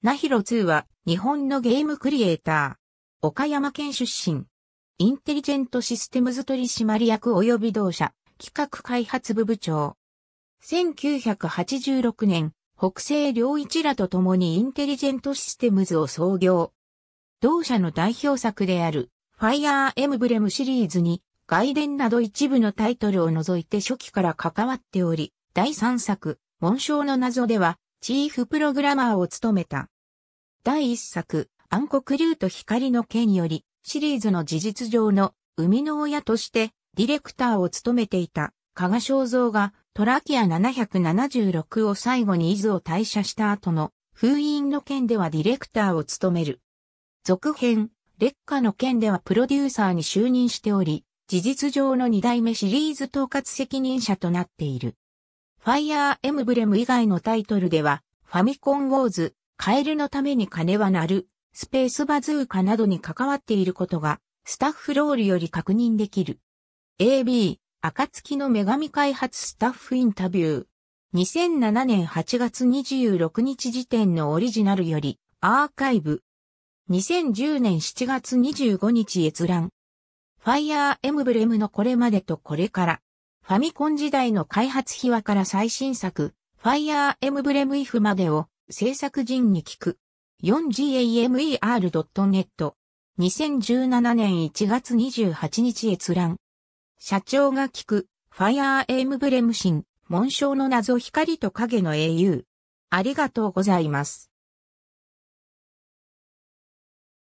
ナヒロ2は日本のゲームクリエイター。岡山県出身。インテリジェントシステムズ取締役及び同社企画開発部部長。1986年、北西良一らと共にインテリジェントシステムズを創業。同社の代表作であるファイアーエムブレムシリーズに外伝など一部のタイトルを除いて初期から関わっており、第3作、紋章の謎ではチーフプログラマーを務めた。第一作、暗黒竜と光の剣より、シリーズの事実上の生みの親としてディレクターを務めていた加賀正造がトラキア776を最後に伊豆を退社した後の封印の件ではディレクターを務める。続編、劣化の件ではプロデューサーに就任しており、事実上の二代目シリーズ統括責任者となっている。ファイヤーエムブレム以外のタイトルでは、ファミコンウォーズ、カエルのために金は鳴る、スペースバズーカなどに関わっていることが、スタッフロールより確認できる。AB、暁の女神開発スタッフインタビュー。2007年8月26日時点のオリジナルより、アーカイブ。2010年7月25日閲覧。ファイヤーエムブレムのこれまでとこれから。ファミコン時代の開発秘話から最新作、ファイアーエムブレムイフまでを制作陣に聞く。4gamer.net 2017年1月28日閲覧。社長が聞く、ファイアーエムブレムシン、紋章の謎光と影の英雄。ありがとうございます。